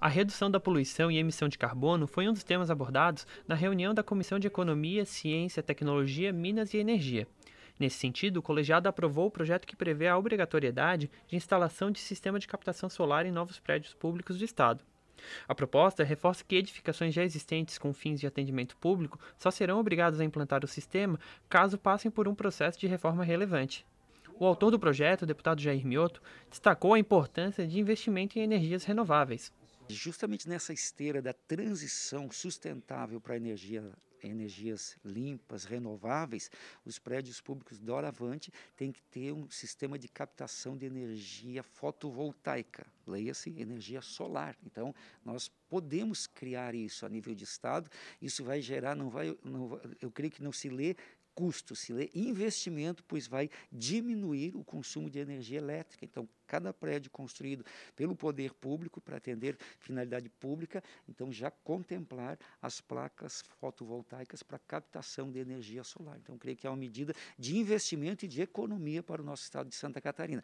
A redução da poluição e emissão de carbono foi um dos temas abordados na reunião da Comissão de Economia, Ciência, Tecnologia, Minas e Energia. Nesse sentido, o colegiado aprovou o projeto que prevê a obrigatoriedade de instalação de sistema de captação solar em novos prédios públicos do Estado. A proposta reforça que edificações já existentes com fins de atendimento público só serão obrigadas a implantar o sistema caso passem por um processo de reforma relevante. O autor do projeto, o deputado Jair Mioto, destacou a importância de investimento em energias renováveis. Justamente nessa esteira da transição sustentável para energia energias limpas, renováveis, os prédios públicos doravante têm que ter um sistema de captação de energia fotovoltaica, leia-se energia solar. Então, nós podemos criar isso a nível de estado. Isso vai gerar, não vai, não, eu creio que não se lê custo, se lê investimento, pois vai diminuir o consumo de energia elétrica. Então, cada prédio construído pelo poder público para atender finalidade pública, então já contemplar as placas fotovoltaicas para captação de energia solar. Então, creio que é uma medida de investimento e de economia para o nosso estado de Santa Catarina.